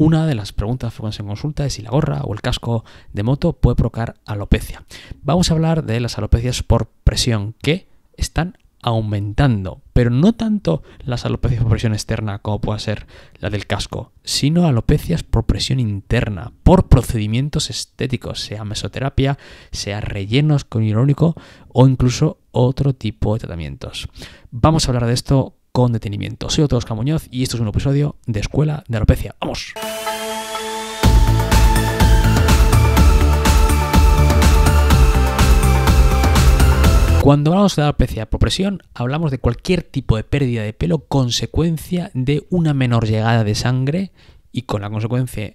Una de las preguntas frecuentes en consulta es si la gorra o el casco de moto puede provocar alopecia. Vamos a hablar de las alopecias por presión que están aumentando, pero no tanto las alopecias por presión externa como pueda ser la del casco, sino alopecias por presión interna, por procedimientos estéticos, sea mesoterapia, sea rellenos con irónico o incluso otro tipo de tratamientos. Vamos a hablar de esto con detenimiento. Soy Otros Muñoz y esto es un episodio de Escuela de Alopecia. ¡Vamos! Cuando hablamos de alopecia por presión, hablamos de cualquier tipo de pérdida de pelo consecuencia de una menor llegada de sangre y con la consecuencia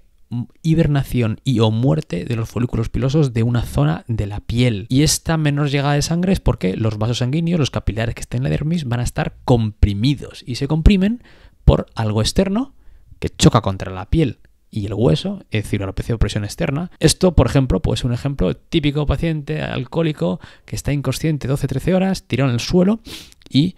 hibernación y o muerte de los folículos pilosos de una zona de la piel. Y esta menor llegada de sangre es porque los vasos sanguíneos, los capilares que están en la dermis, van a estar comprimidos y se comprimen por algo externo que choca contra la piel y el hueso, es decir, la de presión externa. Esto, por ejemplo, pues un ejemplo típico paciente alcohólico que está inconsciente 12-13 horas, tirado en el suelo y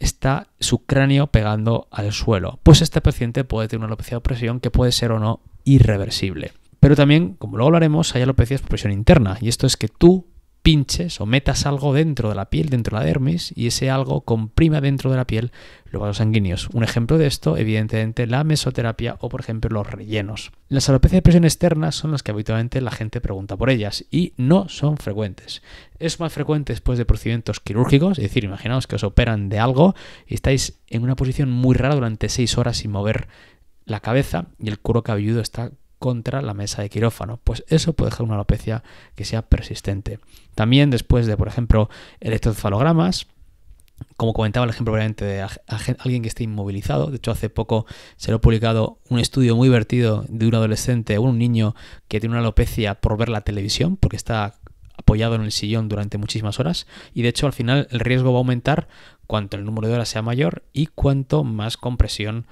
está su cráneo pegando al suelo. Pues este paciente puede tener una alopecia de presión que puede ser o no irreversible. Pero también, como luego hablaremos, hay alopecias por presión interna, y esto es que tú pinches o metas algo dentro de la piel, dentro de la dermis, y ese algo comprima dentro de la piel los vasos sanguíneos. Un ejemplo de esto, evidentemente, la mesoterapia o, por ejemplo, los rellenos. Las alopecias de presión externa son las que habitualmente la gente pregunta por ellas y no son frecuentes. Es más frecuente después de procedimientos quirúrgicos, es decir, imaginaos que os operan de algo y estáis en una posición muy rara durante seis horas sin mover la cabeza y el cuero cabelludo está contra la mesa de quirófano, pues eso puede dejar una alopecia que sea persistente. También después de, por ejemplo, electrocefalogramas, como comentaba el ejemplo previamente de alguien que esté inmovilizado, de hecho hace poco se lo ha publicado un estudio muy divertido de un adolescente o un niño que tiene una alopecia por ver la televisión, porque está apoyado en el sillón durante muchísimas horas y de hecho al final el riesgo va a aumentar cuanto el número de horas sea mayor y cuanto más compresión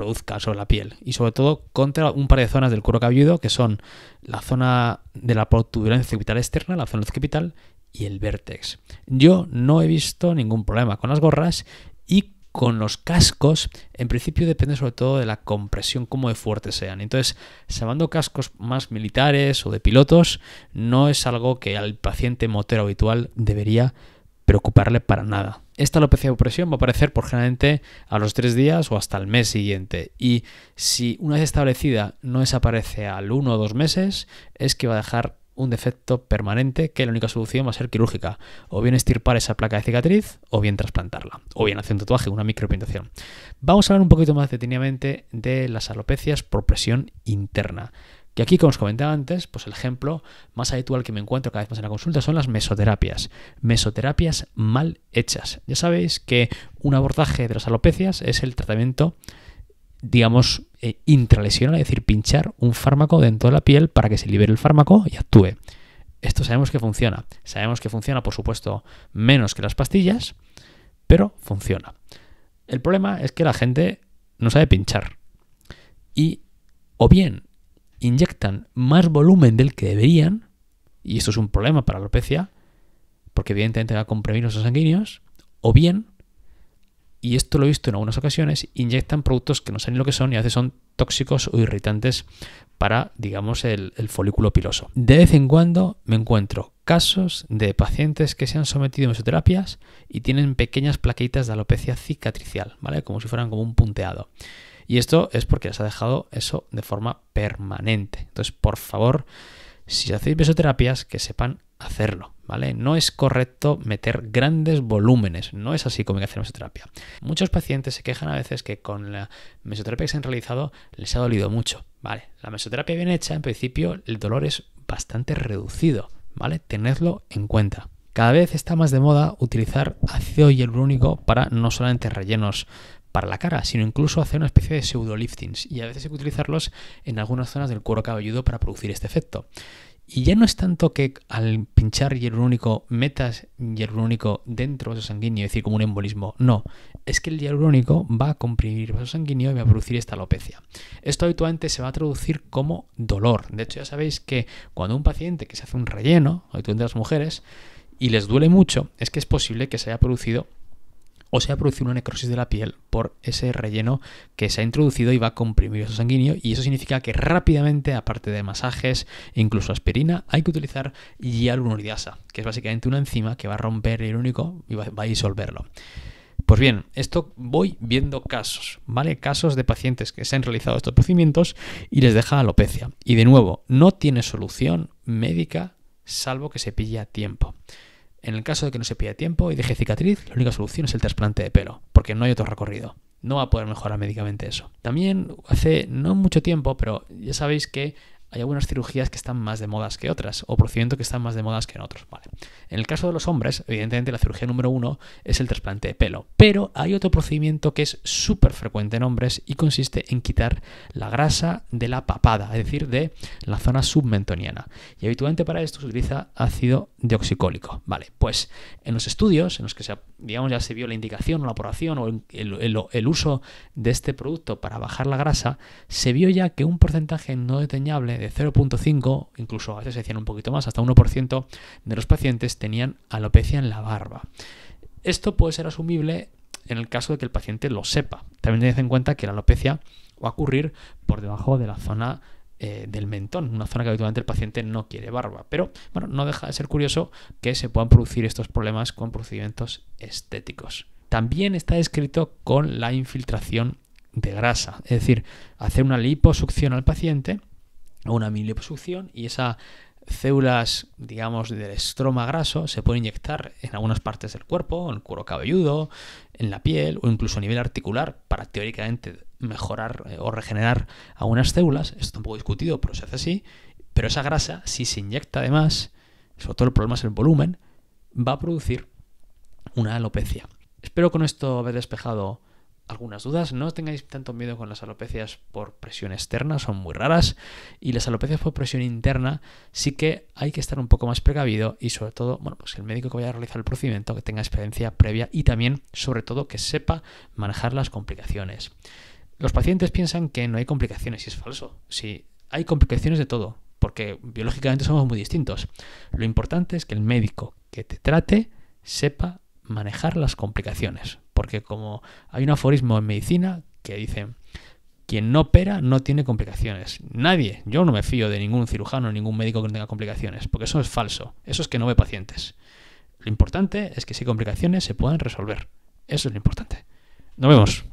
produzca sobre la piel y sobre todo contra un par de zonas del cuero cabelludo que son la zona de la protuberancia occipital externa, la zona occipital y el vértex. Yo no he visto ningún problema con las gorras y con los cascos, en principio depende sobre todo de la compresión, como de fuerte sean. Entonces, salvando cascos más militares o de pilotos, no es algo que al paciente motero habitual debería preocuparle para nada esta alopecia de presión va a aparecer por generalmente a los tres días o hasta el mes siguiente. Y si una vez establecida no desaparece al uno o dos meses, es que va a dejar un defecto permanente que la única solución va a ser quirúrgica. O bien estirpar esa placa de cicatriz, o bien trasplantarla, o bien hacer un tatuaje, una micropintación. Vamos a hablar un poquito más detenidamente de las alopecias por presión interna. Y aquí, como os comentaba antes, pues el ejemplo más habitual que me encuentro cada vez más en la consulta son las mesoterapias. Mesoterapias mal hechas. Ya sabéis que un abordaje de las alopecias es el tratamiento digamos, eh, intralesional, es decir, pinchar un fármaco dentro de la piel para que se libere el fármaco y actúe. Esto sabemos que funciona. Sabemos que funciona, por supuesto, menos que las pastillas, pero funciona. El problema es que la gente no sabe pinchar. Y o bien inyectan más volumen del que deberían, y esto es un problema para la alopecia, porque evidentemente va a comprimir los sanguíneos, o bien, y esto lo he visto en algunas ocasiones, inyectan productos que no saben lo que son y a veces son tóxicos o irritantes para, digamos, el, folículo piloso. De vez en cuando me encuentro casos de pacientes que se han sometido a mesoterapias y tienen pequeñas plaquetas de alopecia cicatricial, ¿vale? Como si fueran como un punteado. Y esto es porque les ha dejado eso de forma permanente. Entonces, por favor, si hacéis mesoterapias, que sepan hacerlo, ¿vale? No es correcto meter grandes volúmenes, no es así como hay que hacer mesoterapia. Muchos pacientes se quejan a veces que con la mesoterapia que se han realizado les ha dolido mucho, ¿vale? La mesoterapia bien hecha, en principio, el dolor es bastante reducido, ¿vale? Tenedlo en cuenta. Cada vez está más de moda utilizar ácido hialurónico para no solamente rellenos para la cara, sino incluso hacer una especie de pseudoliftings y a veces hay que utilizarlos en algunas zonas del cuero cabelludo para producir este efecto. Y ya no es tanto que al pinchar hialurónico metas hialurónico dentro del vaso sanguíneo, decir, como un embolismo. No, es que el hialurónico va a comprimir el vaso sanguíneo y va a producir esta alopecia. Esto habitualmente se va a traducir como dolor. De hecho, ya sabéis que cuando un paciente que se hace un relleno, habitualmente las mujeres, y les duele mucho, es que es posible que se haya producido o se ha producido una necrosis de la piel por ese relleno que se ha introducido y va a comprimir su sanguíneo y eso significa que rápidamente, aparte de masajes e incluso aspirina, hay que utilizar hialuronidasa, que es básicamente una enzima que va a romper el único y va a disolverlo. Pues bien, esto voy viendo casos, ¿vale? Casos de pacientes que se han realizado estos procedimientos y les deja alopecia. Y de nuevo, no tiene solución médica salvo que se pille a tiempo. En el caso de que no se pida tiempo y deje cicatriz, la única solución es el trasplante de pelo, porque no hay otro recorrido. No va a poder mejorar médicamente eso. También hace no mucho tiempo, pero ya sabéis que hay algunas cirugías que están más de modas que otras, o procedimientos que están más de modas que en otros. En el caso de los hombres, evidentemente la cirugía número uno es el trasplante de pelo, pero hay otro procedimiento que es súper frecuente en hombres y consiste en quitar la grasa de la papada, es decir, de la zona submentoniana. Y habitualmente para esto se utiliza ácido deoxicólico. Vale, pues en los estudios en los que se, digamos, ya se vio la indicación o la aprobación o el, el uso de este producto para bajar la grasa, se vio ya que un porcentaje no detenible de 0.5, incluso a veces decían un poquito más, hasta 1% de los pacientes tenían alopecia en la barba. Esto puede ser asumible en el caso de que el paciente lo sepa. También tened en cuenta que la alopecia va a ocurrir por debajo de la zona eh, del mentón, una zona que habitualmente el paciente no quiere barba. Pero bueno, no deja de ser curioso que se puedan producir estos problemas con procedimientos estéticos. También está descrito con la infiltración de grasa, es decir, hacer una liposucción al paciente a una liposucción y esas células, digamos, del estroma graso se pueden inyectar en algunas partes del cuerpo, en el cuero cabelludo, en la piel o incluso a nivel articular para teóricamente mejorar eh, o regenerar algunas células. Esto un poco discutido, pero se hace así. Pero esa grasa, si se inyecta además, sobre todo el problema es el volumen, va a producir una alopecia. Espero con esto haber despejado algunas dudas, no tengáis tanto miedo con las alopecias por presión externa, son muy raras, y las alopecias por presión interna sí que hay que estar un poco más precavido y sobre todo, bueno, pues el médico que vaya a realizar el procedimiento que tenga experiencia previa y también, sobre todo, que sepa manejar las complicaciones. Los pacientes piensan que no hay complicaciones y es falso. Sí, hay complicaciones de todo, porque biológicamente somos muy distintos. Lo importante es que el médico que te trate sepa manejar las complicaciones. Porque como hay un aforismo en medicina que dice, quien no opera no tiene complicaciones. Nadie, yo no me fío de ningún cirujano, ningún médico que no tenga complicaciones, porque eso es falso. Eso es que no ve pacientes. Lo importante es que si hay complicaciones se puedan resolver. Eso es lo importante. Nos vemos.